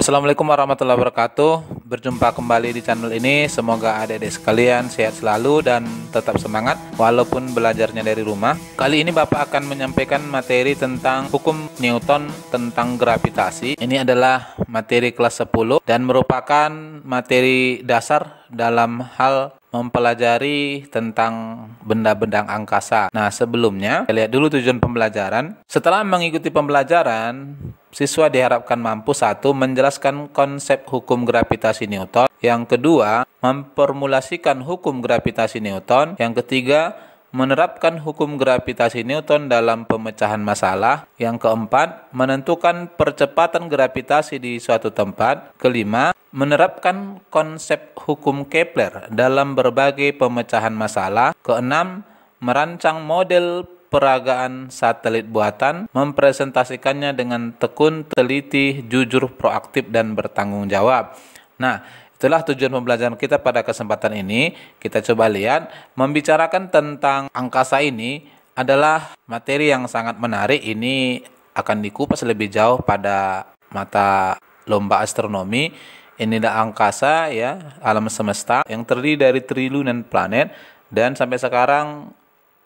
Assalamualaikum warahmatullahi wabarakatuh. Berjumpa kembali di channel ini. Semoga adik-adik sekalian sehat selalu dan tetap semangat walaupun belajarnya dari rumah. Kali ini Bapak akan menyampaikan materi tentang hukum Newton tentang gravitasi. Ini adalah materi kelas 10 dan merupakan materi dasar dalam hal mempelajari tentang benda-benda angkasa. Nah, sebelumnya, kita lihat dulu tujuan pembelajaran. Setelah mengikuti pembelajaran, Siswa diharapkan mampu satu menjelaskan konsep hukum gravitasi Newton, yang kedua memformulasikan hukum gravitasi Newton, yang ketiga menerapkan hukum gravitasi Newton dalam pemecahan masalah, yang keempat menentukan percepatan gravitasi di suatu tempat, kelima menerapkan konsep hukum Kepler dalam berbagai pemecahan masalah, keenam merancang model peragaan satelit buatan, mempresentasikannya dengan tekun, teliti, jujur, proaktif, dan bertanggung jawab. Nah, Itulah tujuan pembelajaran kita pada kesempatan ini. Kita coba lihat membicarakan tentang angkasa ini adalah materi yang sangat menarik. Ini akan dikupas lebih jauh pada mata lomba astronomi. Ini adalah angkasa ya, alam semesta yang terdiri dari triliunan planet dan sampai sekarang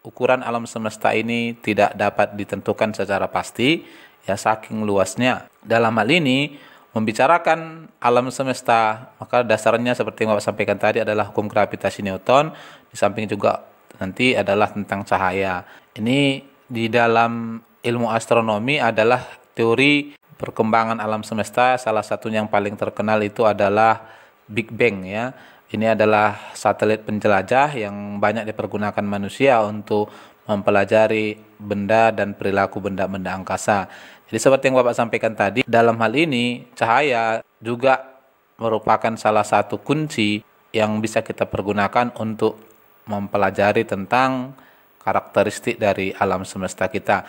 ukuran alam semesta ini tidak dapat ditentukan secara pasti ya saking luasnya. Dalam hal ini membicarakan alam semesta maka dasarnya seperti yang Bapak sampaikan tadi adalah hukum gravitasi Newton di samping juga nanti adalah tentang cahaya. Ini di dalam ilmu astronomi adalah teori perkembangan alam semesta salah satunya yang paling terkenal itu adalah Big Bang ya ini adalah satelit penjelajah yang banyak dipergunakan manusia untuk mempelajari benda dan perilaku benda-benda angkasa. Jadi seperti yang Bapak sampaikan tadi, dalam hal ini cahaya juga merupakan salah satu kunci yang bisa kita pergunakan untuk mempelajari tentang karakteristik dari alam semesta kita.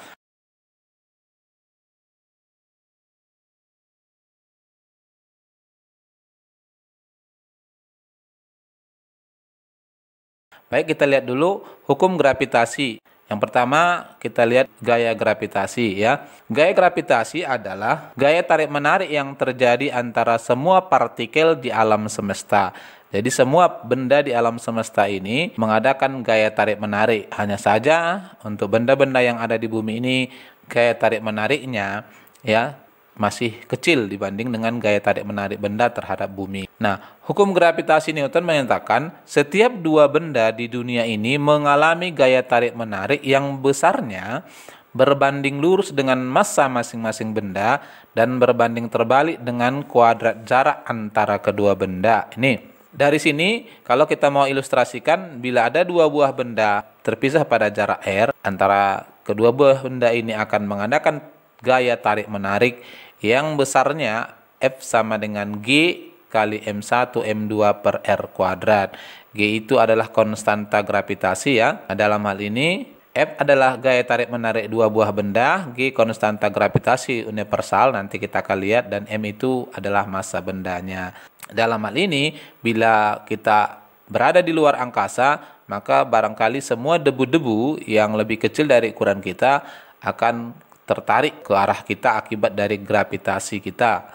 Baik, kita lihat dulu hukum gravitasi. Yang pertama, kita lihat gaya gravitasi ya. Gaya gravitasi adalah gaya tarik menarik yang terjadi antara semua partikel di alam semesta. Jadi semua benda di alam semesta ini mengadakan gaya tarik menarik. Hanya saja untuk benda-benda yang ada di bumi ini gaya tarik menariknya ya masih kecil dibanding dengan gaya tarik menarik benda terhadap bumi. Nah, hukum gravitasi Newton menyatakan setiap dua benda di dunia ini mengalami gaya tarik menarik yang besarnya berbanding lurus dengan massa masing-masing benda dan berbanding terbalik dengan kuadrat jarak antara kedua benda. Ini dari sini kalau kita mau ilustrasikan bila ada dua buah benda terpisah pada jarak r antara kedua buah benda ini akan mengadakan gaya tarik menarik yang besarnya F sama dengan G kali M1 M2 per R kuadrat. G itu adalah konstanta gravitasi ya. Nah, dalam hal ini F adalah gaya tarik menarik dua buah benda, G konstanta gravitasi universal nanti kita akan lihat dan M itu adalah massa bendanya. Dalam hal ini bila kita berada di luar angkasa, maka barangkali semua debu-debu yang lebih kecil dari ukuran kita akan tertarik ke arah kita akibat dari gravitasi kita.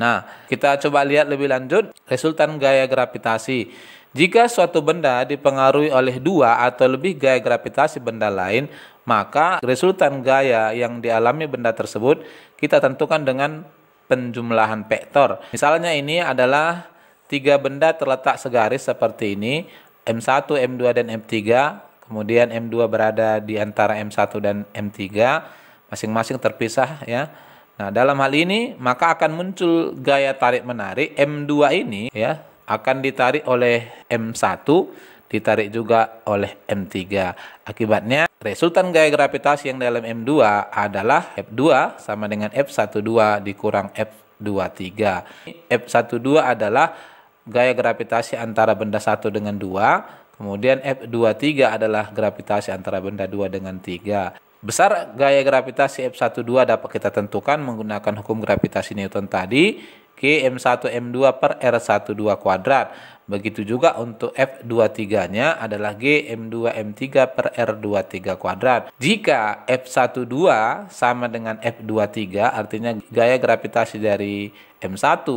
Nah, kita coba lihat lebih lanjut resultan gaya gravitasi. Jika suatu benda dipengaruhi oleh dua atau lebih gaya gravitasi benda lain, maka resultan gaya yang dialami benda tersebut kita tentukan dengan penjumlahan vektor. Misalnya ini adalah tiga benda terletak segaris seperti ini, M1, M2, dan M3, kemudian M2 berada di antara M1 dan M3, masing-masing terpisah ya. Nah, dalam hal ini maka akan muncul gaya tarik menarik M2 ini ya akan ditarik oleh M1 ditarik juga oleh M3. Akibatnya resultan gaya gravitasi yang dalam M2 adalah F2 sama dengan F12 dikurang F23. F12 adalah gaya gravitasi antara benda satu dengan dua Kemudian F23 adalah gravitasi antara benda 2 dengan 3. Besar gaya gravitasi F12 dapat kita tentukan menggunakan hukum gravitasi Newton tadi G M1 M2 per R12 kuadrat. Begitu juga untuk F23-nya adalah G M2 M3 per R23 kuadrat. Jika F12 sama dengan F23 artinya gaya gravitasi dari M1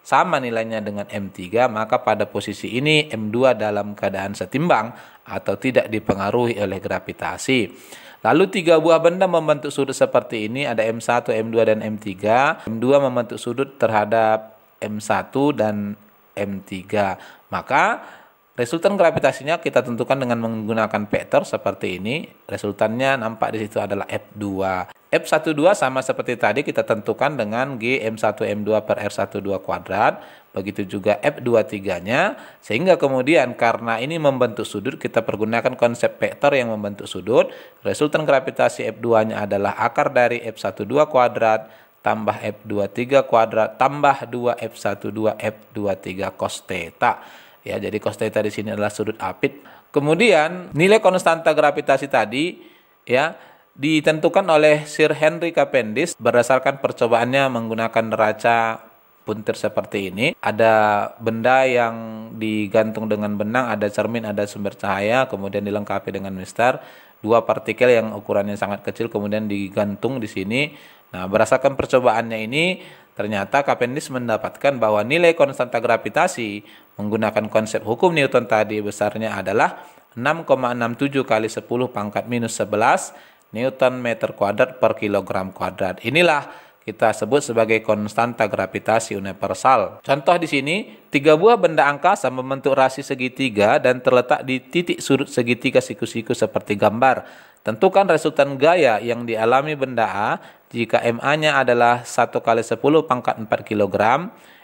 sama nilainya dengan M3 maka pada posisi ini M2 dalam keadaan setimbang atau tidak dipengaruhi oleh gravitasi. Lalu tiga buah benda membentuk sudut seperti ini ada M1, M2 dan M3. M2 membentuk sudut terhadap M1 dan M3. Maka Resultan gravitasinya kita tentukan dengan menggunakan vektor seperti ini. Resultannya nampak di situ adalah F2. F12 sama seperti tadi kita tentukan dengan GM1M2 per R12 kuadrat. Begitu juga F23-nya. Sehingga kemudian karena ini membentuk sudut, kita pergunakan konsep vektor yang membentuk sudut. Resultan gravitasi F2-nya adalah akar dari F12 kuadrat tambah F23 kuadrat tambah 2F12 F23 cos theta. Ya, jadi cos theta di sini adalah sudut apit. Kemudian nilai konstanta gravitasi tadi ya ditentukan oleh Sir Henry Cavendish berdasarkan percobaannya menggunakan neraca puntir seperti ini. Ada benda yang digantung dengan benang, ada cermin, ada sumber cahaya, kemudian dilengkapi dengan mister Dua partikel yang ukurannya sangat kecil kemudian digantung di sini. Nah, berdasarkan percobaannya ini Ternyata Cavendish mendapatkan bahwa nilai konstanta gravitasi menggunakan konsep hukum Newton tadi besarnya adalah 6,67 kali 10 pangkat minus 11 Newton meter kuadrat per kilogram kuadrat. Inilah kita sebut sebagai konstanta gravitasi universal. Contoh di sini, tiga buah benda angkasa membentuk rasi segitiga dan terletak di titik sudut segitiga siku-siku seperti gambar. Tentukan resultan gaya yang dialami benda A jika MA-nya adalah 1 kali 10 pangkat 4 kg,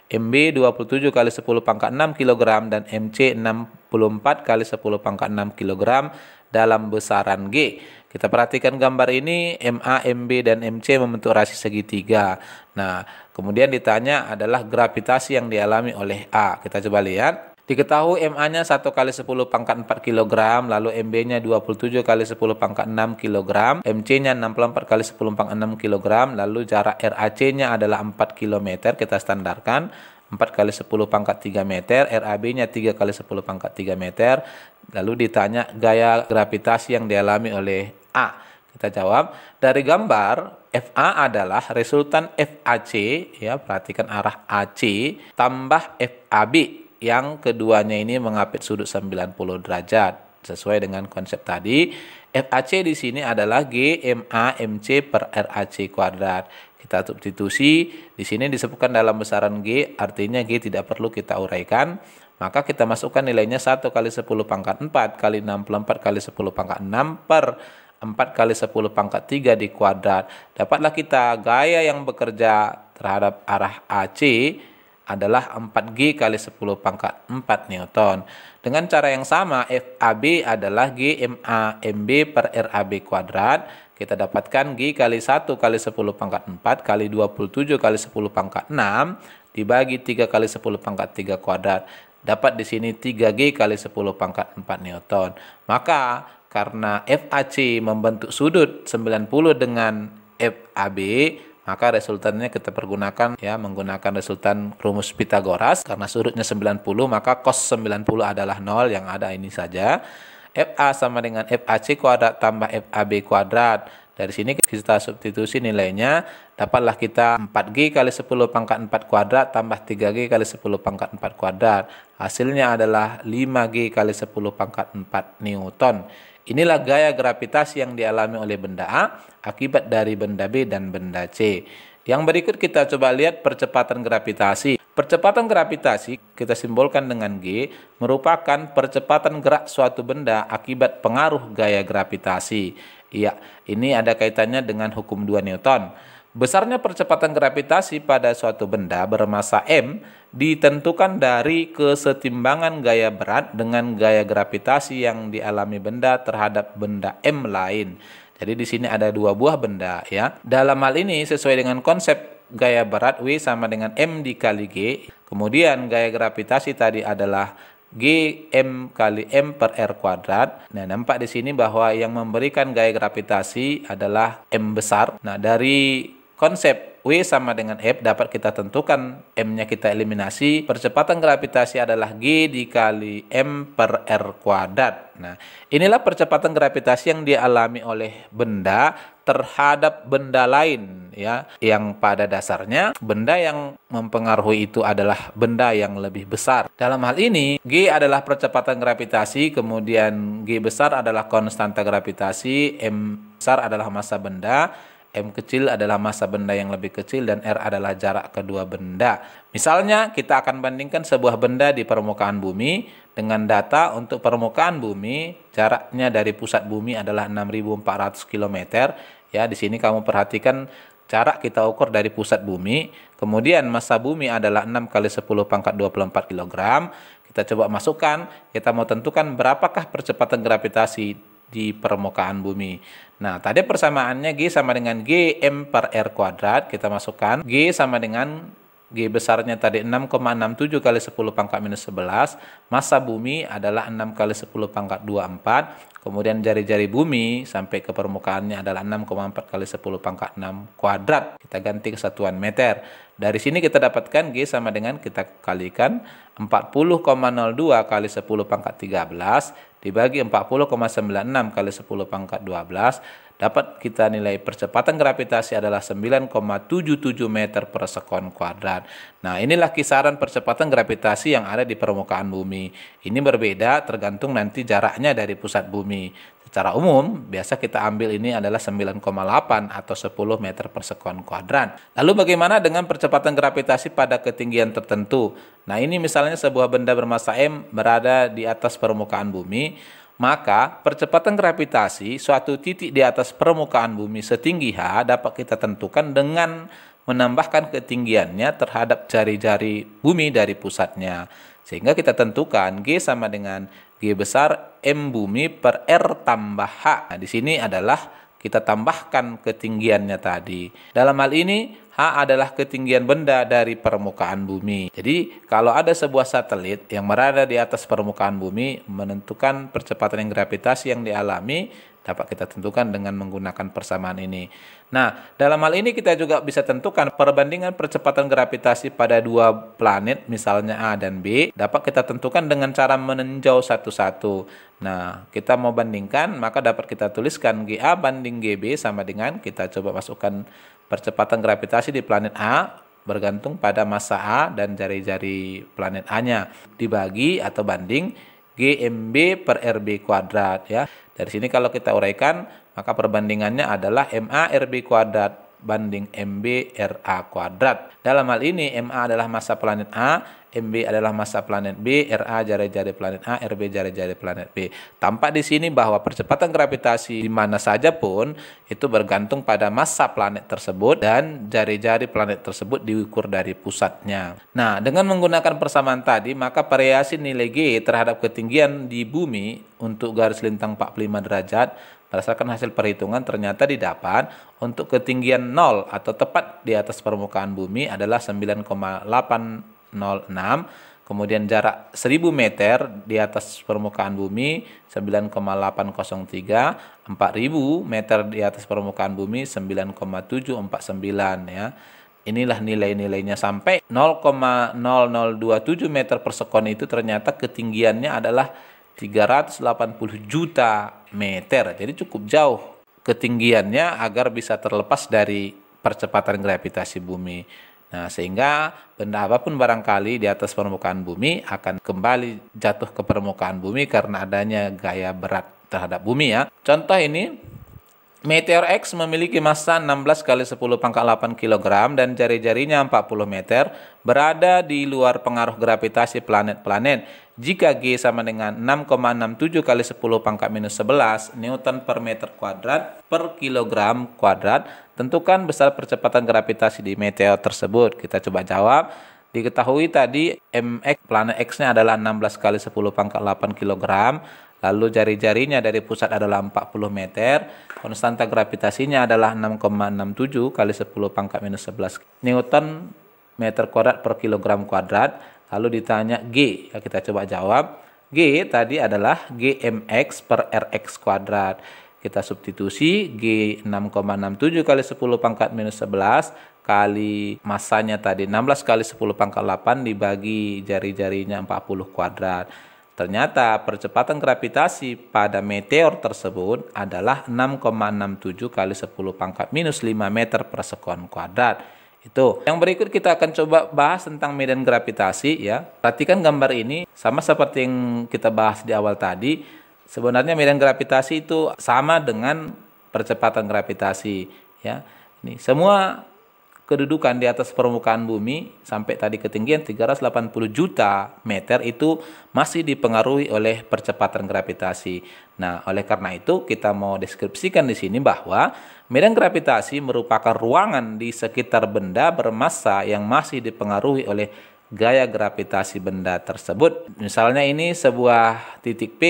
MB 27 kali 10 pangkat 6 kg dan MC 64 kali 10 pangkat 6 kg dalam besaran G. Kita perhatikan gambar ini MA, MB dan MC membentuk rasi segitiga. Nah, kemudian ditanya adalah gravitasi yang dialami oleh A. Kita coba lihat. Diketahui MA-nya 1 kali 10 pangkat 4 kg, lalu MB-nya 27 kali 10 pangkat 6 kg, MC-nya 64 kali 10 pangkat 6 kg, lalu jarak RAC-nya adalah 4 km, kita standarkan. 4 kali 10 pangkat 3 meter, RAB-nya 3 kali 10 pangkat 3 meter, lalu ditanya gaya gravitasi yang dialami oleh A. Kita jawab, dari gambar FA adalah resultan FAC, ya perhatikan arah AC, tambah FAB yang keduanya ini mengapit sudut 90 derajat. Sesuai dengan konsep tadi, FAC di sini adalah GMA MC per RAC kuadrat. Kita substitusi, di sini disebutkan dalam besaran G, artinya G tidak perlu kita uraikan. Maka kita masukkan nilainya 1 kali 10 pangkat 4 kali 64 kali 10 pangkat 6 per 4 kali 10 pangkat 3 di kuadrat. Dapatlah kita gaya yang bekerja terhadap arah AC adalah 4G kali 10 pangkat 4 Newton. Dengan cara yang sama, FAB adalah GMA MB per RAB kuadrat. Kita dapatkan G kali 1 kali 10 pangkat 4 kali 27 kali 10 pangkat 6 dibagi 3 kali 10 pangkat 3 kuadrat. Dapat di sini 3G kali 10 pangkat 4 Newton. Maka karena FAC membentuk sudut 90 dengan FAB, maka resultannya kita pergunakan ya menggunakan resultan rumus Pitagoras karena surutnya 90 maka cos 90 adalah 0 yang ada ini saja FA sama dengan FAC kuadrat tambah FAB kuadrat dari sini kita substitusi nilainya dapatlah kita 4G kali 10 pangkat 4 kuadrat tambah 3G kali 10 pangkat 4 kuadrat hasilnya adalah 5G kali 10 pangkat 4 Newton Inilah gaya gravitasi yang dialami oleh benda A akibat dari benda B dan benda C. Yang berikut kita coba lihat percepatan gravitasi. Percepatan gravitasi kita simbolkan dengan G merupakan percepatan gerak suatu benda akibat pengaruh gaya gravitasi. Iya, ini ada kaitannya dengan hukum 2 Newton. Besarnya percepatan gravitasi pada suatu benda bermassa m ditentukan dari kesetimbangan gaya berat dengan gaya gravitasi yang dialami benda terhadap benda m lain. Jadi di sini ada dua buah benda ya. Dalam hal ini sesuai dengan konsep gaya berat W sama dengan m dikali g. Kemudian gaya gravitasi tadi adalah G M kali M per R kuadrat. Nah, nampak di sini bahwa yang memberikan gaya gravitasi adalah M besar. Nah, dari konsep W sama dengan F dapat kita tentukan M-nya kita eliminasi. Percepatan gravitasi adalah G dikali M per R kuadrat. Nah, inilah percepatan gravitasi yang dialami oleh benda terhadap benda lain ya yang pada dasarnya benda yang mempengaruhi itu adalah benda yang lebih besar. Dalam hal ini G adalah percepatan gravitasi, kemudian G besar adalah konstanta gravitasi, M besar adalah massa benda, M kecil adalah masa benda yang lebih kecil dan R adalah jarak kedua benda. Misalnya kita akan bandingkan sebuah benda di permukaan bumi dengan data untuk permukaan bumi, jaraknya dari pusat bumi adalah 6400 km. Ya, di sini kamu perhatikan jarak kita ukur dari pusat bumi. Kemudian massa bumi adalah 6 kali 10 pangkat 24 kg. Kita coba masukkan, kita mau tentukan berapakah percepatan gravitasi di permukaan bumi. Nah, tadi persamaannya G sama dengan G M per R kuadrat. Kita masukkan G sama dengan G besarnya tadi 6,67 kali 10 pangkat minus 11. Masa bumi adalah 6 kali 10 pangkat 24. Kemudian jari-jari bumi sampai ke permukaannya adalah 6,4 kali 10 pangkat 6 kuadrat. Kita ganti kesatuan meter. Dari sini kita dapatkan G sama dengan kita kalikan 40,02 kali 10 pangkat 13 dibagi 40,96 kali 10 pangkat 12 dapat kita nilai percepatan gravitasi adalah 9,77 meter per sekon kuadrat. Nah inilah kisaran percepatan gravitasi yang ada di permukaan bumi. Ini berbeda tergantung nanti jaraknya dari pusat bumi. Secara umum, biasa kita ambil ini adalah 9,8 atau 10 meter per sekon kuadran. Lalu bagaimana dengan percepatan gravitasi pada ketinggian tertentu? Nah ini misalnya sebuah benda bermassa M berada di atas permukaan bumi, maka percepatan gravitasi suatu titik di atas permukaan bumi setinggi H dapat kita tentukan dengan menambahkan ketinggiannya terhadap jari-jari bumi dari pusatnya. Sehingga kita tentukan G sama dengan G besar M bumi per R tambah H. Nah, di sini adalah kita tambahkan ketinggiannya tadi. Dalam hal ini, H adalah ketinggian benda dari permukaan bumi. Jadi, kalau ada sebuah satelit yang berada di atas permukaan bumi, menentukan percepatan yang gravitasi yang dialami dapat kita tentukan dengan menggunakan persamaan ini. Nah, dalam hal ini kita juga bisa tentukan perbandingan percepatan gravitasi pada dua planet, misalnya A dan B, dapat kita tentukan dengan cara meninjau satu-satu. Nah, kita mau bandingkan, maka dapat kita tuliskan GA banding GB sama dengan kita coba masukkan percepatan gravitasi di planet A bergantung pada massa A dan jari-jari planet A-nya dibagi atau banding GMB per RB kuadrat ya. Dari sini kalau kita uraikan maka perbandingannya adalah MA RB kuadrat banding MB RA kuadrat. Dalam hal ini MA adalah massa planet A MB adalah massa planet B, RA jari-jari planet A, RB jari-jari planet B. Tampak di sini bahwa percepatan gravitasi di mana saja pun itu bergantung pada massa planet tersebut dan jari-jari planet tersebut diukur dari pusatnya. Nah, dengan menggunakan persamaan tadi, maka variasi nilai G terhadap ketinggian di bumi untuk garis lintang 45 derajat Berdasarkan hasil perhitungan ternyata didapat untuk ketinggian 0 atau tepat di atas permukaan bumi adalah 9,8 kemudian jarak 1000 meter di atas permukaan bumi 9,803, 4000 meter di atas permukaan bumi 9,749 ya. Inilah nilai-nilainya sampai 0,0027 meter per persekon itu ternyata ketinggiannya adalah 380 juta meter. Jadi cukup jauh ketinggiannya agar bisa terlepas dari percepatan gravitasi bumi. Nah, sehingga benda apapun barangkali di atas permukaan bumi akan kembali jatuh ke permukaan bumi karena adanya gaya berat terhadap bumi ya. Contoh ini Meteor X memiliki massa 16 kali 10 pangkat 8 kg dan jari-jarinya 40 meter, berada di luar pengaruh gravitasi planet-planet. Jika G sama dengan 6,67 kali 10 pangkat minus 11 Newton per meter kuadrat per kilogram kuadrat, Tentukan besar percepatan gravitasi di meteor tersebut. Kita coba jawab. Diketahui tadi MX planet X-nya adalah 16 kali 10 pangkat 8 kg. Lalu jari-jarinya dari pusat adalah 40 meter. Konstanta gravitasinya adalah 6,67 kali 10 pangkat minus 11 Newton meter kuadrat per kilogram kuadrat. Lalu ditanya G, ya kita coba jawab. G tadi adalah GMX per RX kuadrat kita substitusi G 6,67 kali 10 pangkat minus 11 kali masanya tadi 16 kali 10 pangkat 8 dibagi jari-jarinya 40 kuadrat. Ternyata percepatan gravitasi pada meteor tersebut adalah 6,67 kali 10 pangkat minus 5 meter per sekon kuadrat. Itu. Yang berikut kita akan coba bahas tentang medan gravitasi ya. Perhatikan gambar ini sama seperti yang kita bahas di awal tadi Sebenarnya medan gravitasi itu sama dengan percepatan gravitasi ya. Ini semua kedudukan di atas permukaan bumi sampai tadi ketinggian 380 juta meter itu masih dipengaruhi oleh percepatan gravitasi. Nah, oleh karena itu kita mau deskripsikan di sini bahwa medan gravitasi merupakan ruangan di sekitar benda bermassa yang masih dipengaruhi oleh gaya gravitasi benda tersebut. Misalnya ini sebuah titik P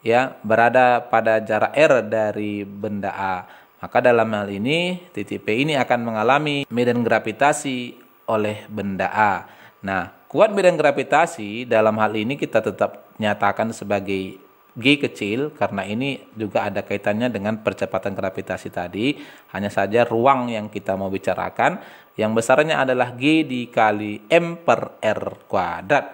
ya berada pada jarak R dari benda A. Maka dalam hal ini titik P ini akan mengalami medan gravitasi oleh benda A. Nah, kuat medan gravitasi dalam hal ini kita tetap nyatakan sebagai G kecil karena ini juga ada kaitannya dengan percepatan gravitasi tadi. Hanya saja ruang yang kita mau bicarakan yang besarnya adalah G dikali M per R kuadrat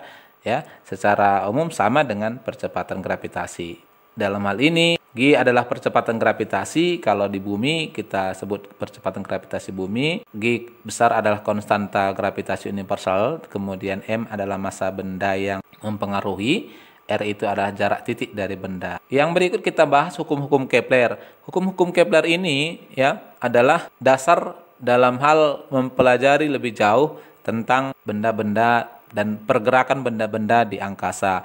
ya secara umum sama dengan percepatan gravitasi. Dalam hal ini G adalah percepatan gravitasi kalau di bumi kita sebut percepatan gravitasi bumi, G besar adalah konstanta gravitasi universal, kemudian M adalah massa benda yang mempengaruhi, R itu adalah jarak titik dari benda. Yang berikut kita bahas hukum-hukum Kepler. Hukum-hukum Kepler ini ya adalah dasar dalam hal mempelajari lebih jauh tentang benda-benda dan pergerakan benda-benda di angkasa.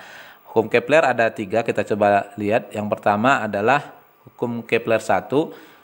Hukum Kepler ada tiga, kita coba lihat. Yang pertama adalah hukum Kepler 1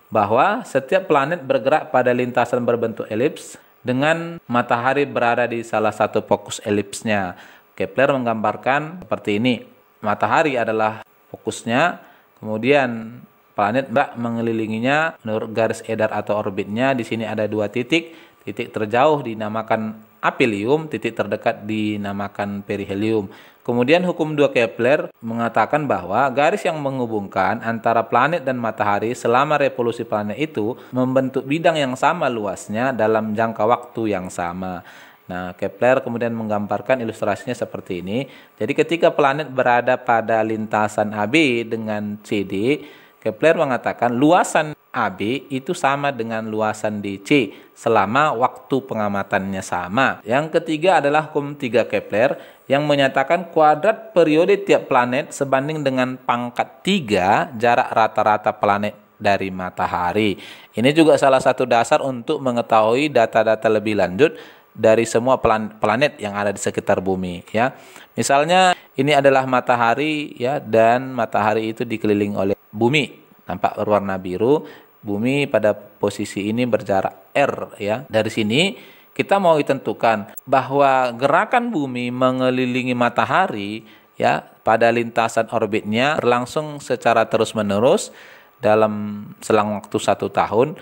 bahwa setiap planet bergerak pada lintasan berbentuk elips dengan matahari berada di salah satu fokus elipsnya. Kepler menggambarkan seperti ini. Matahari adalah fokusnya, kemudian planet mbak mengelilinginya menurut garis edar atau orbitnya. Di sini ada dua titik, titik terjauh dinamakan Apelium, titik terdekat dinamakan perihelium. Kemudian hukum dua Kepler mengatakan bahwa garis yang menghubungkan antara planet dan matahari selama revolusi planet itu membentuk bidang yang sama luasnya dalam jangka waktu yang sama. Nah, Kepler kemudian menggambarkan ilustrasinya seperti ini. Jadi ketika planet berada pada lintasan AB dengan CD, Kepler mengatakan luasan AB itu sama dengan luasan DC selama waktu pengamatannya sama. Yang ketiga adalah hukum 3 Kepler yang menyatakan kuadrat periode tiap planet sebanding dengan pangkat 3 jarak rata-rata planet dari matahari. Ini juga salah satu dasar untuk mengetahui data-data lebih lanjut dari semua planet yang ada di sekitar bumi ya. Misalnya ini adalah matahari ya dan matahari itu dikelilingi oleh bumi nampak berwarna biru Bumi pada posisi ini berjarak R ya. Dari sini kita mau ditentukan bahwa gerakan bumi mengelilingi matahari ya pada lintasan orbitnya berlangsung secara terus-menerus dalam selang waktu satu tahun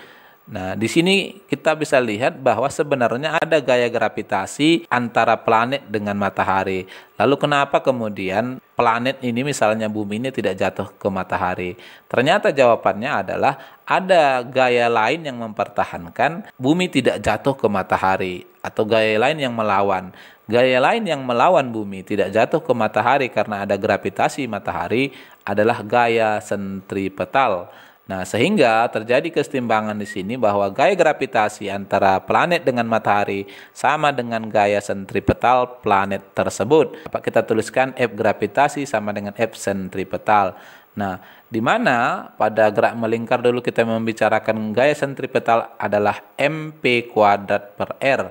Nah, di sini kita bisa lihat bahwa sebenarnya ada gaya gravitasi antara planet dengan matahari. Lalu kenapa kemudian planet ini misalnya bumi ini tidak jatuh ke matahari? Ternyata jawabannya adalah ada gaya lain yang mempertahankan bumi tidak jatuh ke matahari atau gaya lain yang melawan. Gaya lain yang melawan bumi tidak jatuh ke matahari karena ada gravitasi matahari adalah gaya sentripetal Nah, sehingga terjadi kesetimbangan di sini bahwa gaya gravitasi antara planet dengan matahari sama dengan gaya sentripetal planet tersebut. Dapat kita tuliskan F gravitasi sama dengan F sentripetal. Nah, di mana pada gerak melingkar dulu kita membicarakan gaya sentripetal adalah mp kuadrat per r.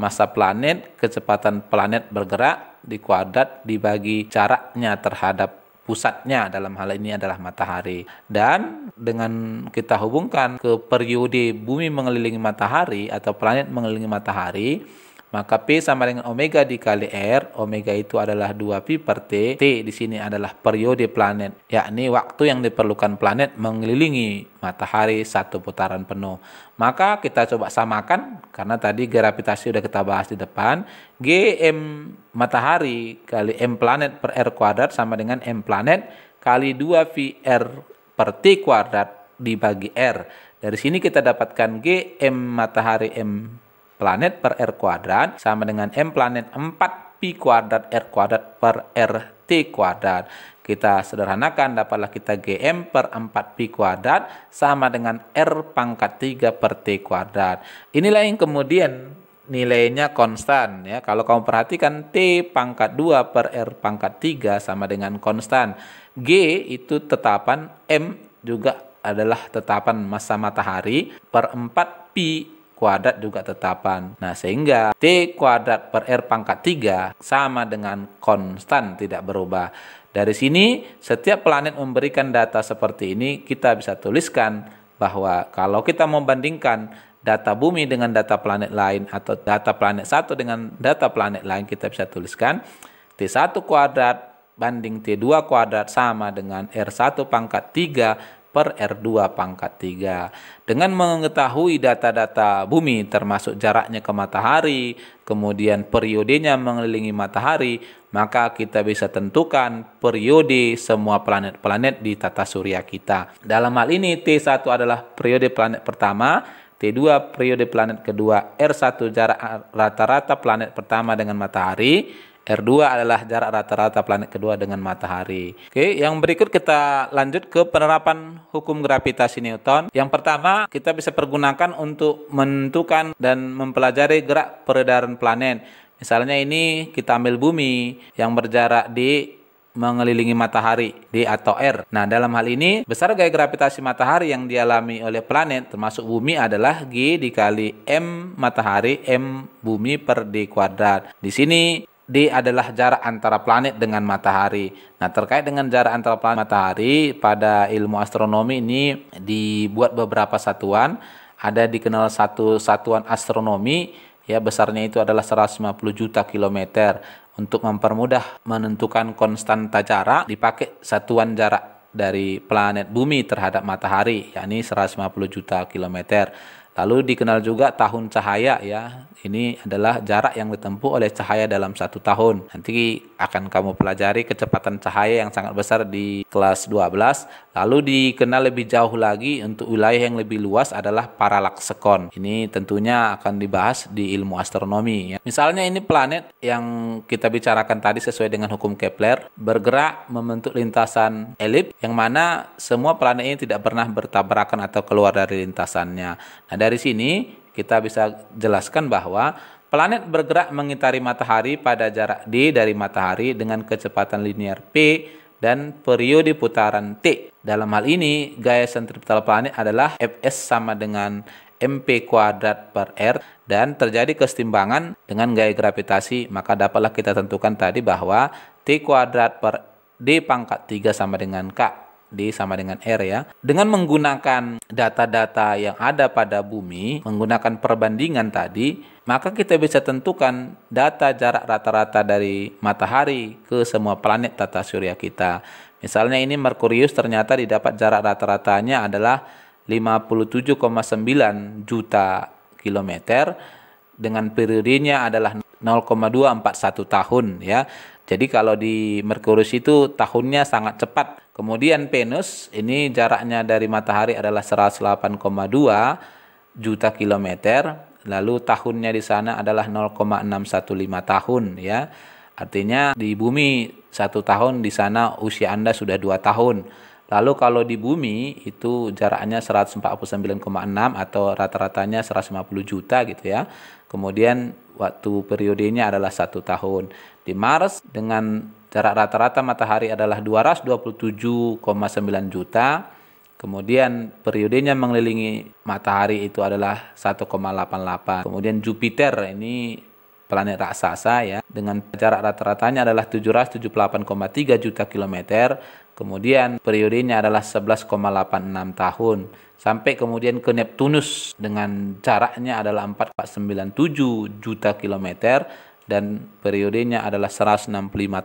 Masa planet, kecepatan planet bergerak di kuadrat dibagi jaraknya terhadap pusatnya dalam hal ini adalah matahari. Dan dengan kita hubungkan ke periode bumi mengelilingi matahari atau planet mengelilingi matahari, maka P sama dengan omega dikali R. Omega itu adalah 2pi per T. T di sini adalah periode planet, yakni waktu yang diperlukan planet mengelilingi matahari satu putaran penuh. Maka kita coba samakan, karena tadi gravitasi sudah kita bahas di depan. GM matahari kali M planet per R kuadrat sama dengan M planet kali 2pi R per T kuadrat dibagi R. Dari sini kita dapatkan GM matahari M planet per R kuadrat sama dengan M planet 4 Pi kuadrat R kuadrat per RT kuadrat. Kita sederhanakan dapatlah kita GM per 4Pi kuadrat sama dengan R pangkat 3 per T kuadrat. Inilah yang kemudian nilainya konstan ya. Kalau kamu perhatikan T pangkat 2 per R pangkat 3 sama dengan konstan. G itu tetapan, M juga adalah tetapan masa matahari per 4 pi kuadrat juga tetapan. Nah, sehingga T kuadrat per R pangkat 3 sama dengan konstan tidak berubah. Dari sini, setiap planet memberikan data seperti ini, kita bisa tuliskan bahwa kalau kita membandingkan data bumi dengan data planet lain atau data planet satu dengan data planet lain, kita bisa tuliskan T1 kuadrat banding T2 kuadrat sama dengan R1 pangkat 3 per R2 pangkat 3. Dengan mengetahui data-data bumi termasuk jaraknya ke matahari, kemudian periodenya mengelilingi matahari, maka kita bisa tentukan periode semua planet-planet di tata surya kita. Dalam hal ini T1 adalah periode planet pertama, T2 periode planet kedua, R1 jarak rata-rata planet pertama dengan matahari, R2 adalah jarak rata-rata planet kedua dengan matahari. Oke, yang berikut kita lanjut ke penerapan hukum gravitasi Newton. Yang pertama, kita bisa pergunakan untuk menentukan dan mempelajari gerak peredaran planet. Misalnya ini kita ambil bumi yang berjarak di mengelilingi matahari D atau R. Nah, dalam hal ini besar gaya gravitasi matahari yang dialami oleh planet termasuk bumi adalah G dikali M matahari M bumi per D kuadrat. Di sini D adalah jarak antara planet dengan matahari. Nah, terkait dengan jarak antara planet matahari pada ilmu astronomi ini dibuat beberapa satuan. Ada dikenal satu satuan astronomi ya besarnya itu adalah 150 juta kilometer. Untuk mempermudah menentukan konstanta jarak dipakai satuan jarak dari planet bumi terhadap matahari yakni 150 juta kilometer. Lalu dikenal juga tahun cahaya ya. Ini adalah jarak yang ditempuh oleh cahaya dalam satu tahun. Nanti akan kamu pelajari kecepatan cahaya yang sangat besar di kelas 12. Lalu dikenal lebih jauh lagi untuk wilayah yang lebih luas adalah paralaksekon. Ini tentunya akan dibahas di ilmu astronomi ya. Misalnya ini planet yang kita bicarakan tadi sesuai dengan hukum Kepler bergerak membentuk lintasan elip yang mana semua planet ini tidak pernah bertabrakan atau keluar dari lintasannya. Ada dari sini kita bisa jelaskan bahwa planet bergerak mengitari matahari pada jarak d dari matahari dengan kecepatan linear p dan periode putaran T. Dalam hal ini, gaya sentripetal planet adalah Fs sama dengan mp kuadrat per r dan terjadi kesetimbangan dengan gaya gravitasi, maka dapatlah kita tentukan tadi bahwa T kuadrat per d pangkat 3 sama dengan K. D sama dengan R ya. Dengan menggunakan data-data yang ada pada bumi, menggunakan perbandingan tadi, maka kita bisa tentukan data jarak rata-rata dari matahari ke semua planet tata surya kita. Misalnya ini Merkurius ternyata didapat jarak rata-ratanya adalah 57,9 juta kilometer dengan periodenya adalah 0,241 tahun ya. Jadi kalau di Merkurius itu tahunnya sangat cepat Kemudian Venus ini jaraknya dari matahari adalah 108,2 juta kilometer. Lalu tahunnya di sana adalah 0,615 tahun ya. Artinya di bumi satu tahun di sana usia Anda sudah dua tahun. Lalu kalau di bumi itu jaraknya 149,6 atau rata-ratanya 150 juta gitu ya. Kemudian waktu periodenya adalah satu tahun. Di Mars dengan Jarak rata-rata matahari adalah 227,9 juta. Kemudian periodenya mengelilingi matahari itu adalah 1,88. Kemudian Jupiter ini planet raksasa ya dengan jarak rata-ratanya adalah 778,3 juta kilometer kemudian periodenya adalah 11,86 tahun sampai kemudian ke Neptunus dengan jaraknya adalah 4,97 juta kilometer dan periodenya adalah 165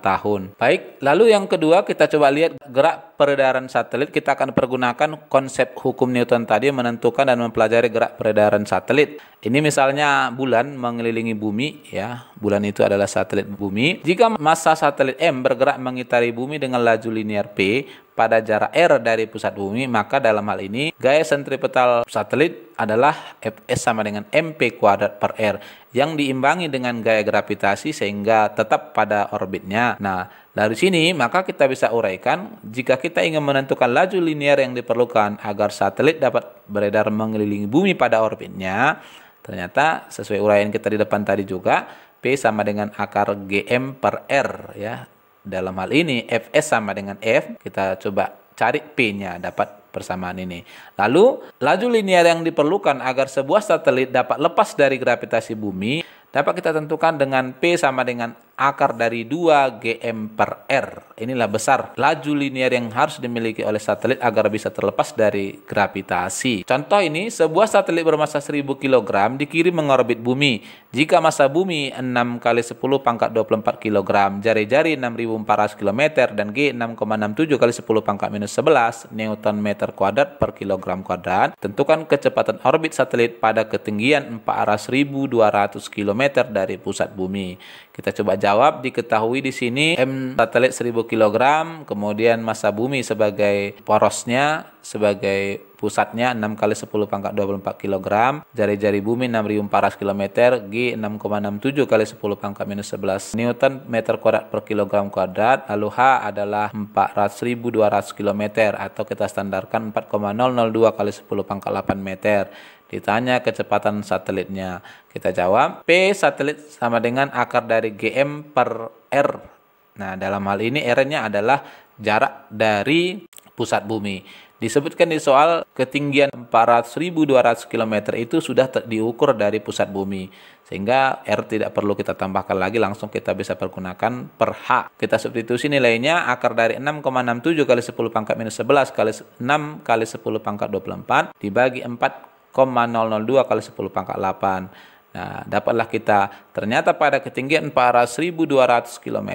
tahun. Baik, lalu yang kedua kita coba lihat gerak peredaran satelit. Kita akan pergunakan konsep hukum Newton tadi menentukan dan mempelajari gerak peredaran satelit. Ini misalnya bulan mengelilingi bumi ya. Bulan itu adalah satelit bumi. Jika massa satelit M bergerak mengitari bumi dengan laju linear P, pada jarak R dari pusat bumi, maka dalam hal ini gaya sentripetal satelit adalah Fs sama dengan mp kuadrat per R yang diimbangi dengan gaya gravitasi sehingga tetap pada orbitnya. Nah, dari sini maka kita bisa uraikan jika kita ingin menentukan laju linear yang diperlukan agar satelit dapat beredar mengelilingi bumi pada orbitnya, ternyata sesuai uraian kita di depan tadi juga P sama dengan akar GM per R ya. Dalam hal ini Fs sama dengan F, kita coba cari P-nya dapat persamaan ini. Lalu, laju linear yang diperlukan agar sebuah satelit dapat lepas dari gravitasi bumi dapat kita tentukan dengan P sama dengan akar dari 2 gm per r. Inilah besar laju linear yang harus dimiliki oleh satelit agar bisa terlepas dari gravitasi. Contoh ini, sebuah satelit bermassa 1000 kg dikirim mengorbit bumi. Jika massa bumi 6 kali 10 pangkat 24 kg, jari-jari 6400 km dan G 6,67 kali 10 pangkat minus 11 newton meter kuadrat per kilogram kuadrat, tentukan kecepatan orbit satelit pada ketinggian 4200 km dari pusat bumi. Kita coba jawab diketahui di sini M satelit 1000 kg, kemudian massa bumi sebagai porosnya sebagai pusatnya 6 kali 10 pangkat 24 kg, jari-jari bumi 6400 km, kilometer, G 6,67 kali 10 pangkat minus 11 Newton meter kuadrat per kilogram kuadrat, lalu H adalah 400.200 km atau kita standarkan 4,002 kali 10 pangkat 8 meter. Ditanya kecepatan satelitnya. Kita jawab P satelit sama dengan akar dari GM per R. Nah, dalam hal ini R-nya adalah jarak dari pusat bumi. Disebutkan di soal ketinggian 400.200 km itu sudah diukur dari pusat bumi. Sehingga R tidak perlu kita tambahkan lagi, langsung kita bisa pergunakan per H. Kita substitusi nilainya akar dari 6,67 kali 10 pangkat minus 11 kali 6 kali 10 pangkat 24 dibagi 4 0,002 kali 10 pangkat 8. Nah, dapatlah kita ternyata pada ketinggian 4.200 km,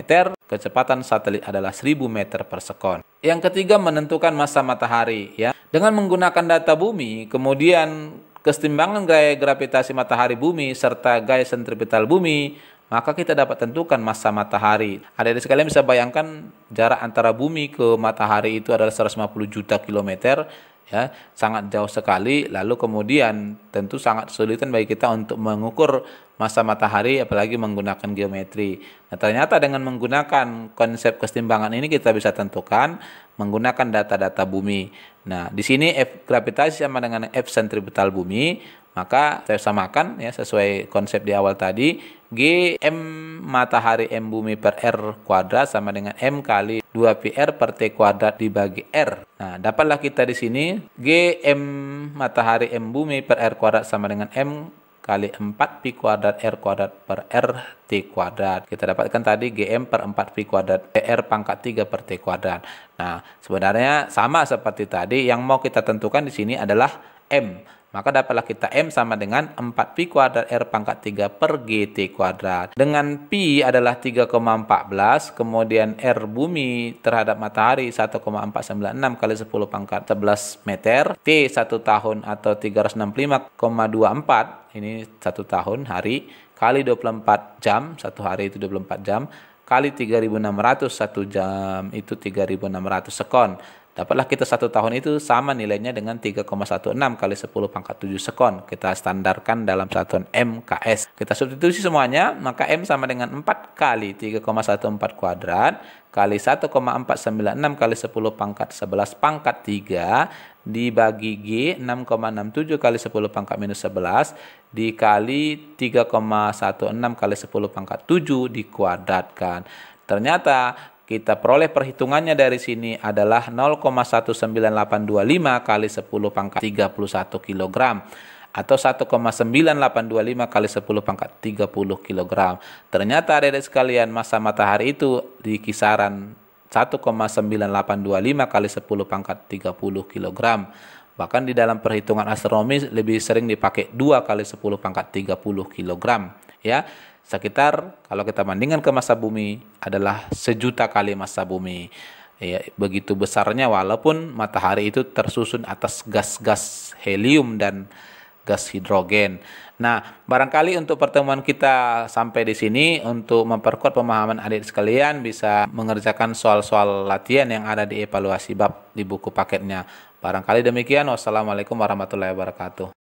kecepatan satelit adalah 1000 meter per sekon. Yang ketiga menentukan masa matahari ya. Dengan menggunakan data bumi, kemudian kesetimbangan gaya gravitasi matahari bumi serta gaya sentripetal bumi maka kita dapat tentukan masa matahari. Ada di sekalian bisa bayangkan jarak antara bumi ke matahari itu adalah 150 juta kilometer ya sangat jauh sekali lalu kemudian tentu sangat sulitan bagi kita untuk mengukur masa matahari apalagi menggunakan geometri. Nah, ternyata dengan menggunakan konsep kesetimbangan ini kita bisa tentukan menggunakan data-data bumi. Nah, di sini F gravitasi sama dengan F sentripetal bumi, maka saya samakan ya sesuai konsep di awal tadi G M matahari M bumi per R kuadrat sama dengan M kali 2PR per T kuadrat dibagi R. Nah, dapatlah kita di sini G M matahari M bumi per R kuadrat sama dengan M kali 4 pi kuadrat r kuadrat per r t kuadrat. Kita dapatkan tadi gm per 4 pi kuadrat r pangkat 3 per t kuadrat. Nah, sebenarnya sama seperti tadi yang mau kita tentukan di sini adalah m. Maka dapatlah kita M sama dengan 4Pi kuadrat R pangkat 3 per GT kuadrat. Dengan Pi adalah 3,14, kemudian R bumi terhadap matahari 1,496 kali 10 pangkat 11 meter. T 1 tahun atau 365,24, ini 1 tahun hari, kali 24 jam, satu hari itu 24 jam, kali 3600 satu jam itu 3600 sekon Dapatlah kita satu tahun itu sama nilainya dengan 3,16 kali 10 pangkat 7 sekon. Kita standarkan dalam satuan MKS. Kita substitusi semuanya, maka M sama dengan 4 kali 3,14 kuadrat kali 1,496 kali 10 pangkat 11 pangkat 3 dibagi G 6,67 kali 10 pangkat minus 11 dikali 3,16 kali 10 pangkat 7 dikuadratkan. Ternyata kita peroleh perhitungannya dari sini adalah 0,19825 kali 10 pangkat 31 kg atau 1,9825 kali 10 pangkat 30 kg. Ternyata adik-adik sekalian masa matahari itu di kisaran 1,9825 kali 10 pangkat 30 kg. Bahkan di dalam perhitungan astronomis lebih sering dipakai 2 kali 10 pangkat 30 kg. Ya, sekitar kalau kita bandingkan ke masa bumi adalah sejuta kali masa bumi ya, begitu besarnya walaupun matahari itu tersusun atas gas-gas helium dan gas hidrogen. Nah, barangkali untuk pertemuan kita sampai di sini untuk memperkuat pemahaman adik sekalian bisa mengerjakan soal-soal latihan yang ada di evaluasi bab di buku paketnya. Barangkali demikian. Wassalamualaikum warahmatullahi wabarakatuh.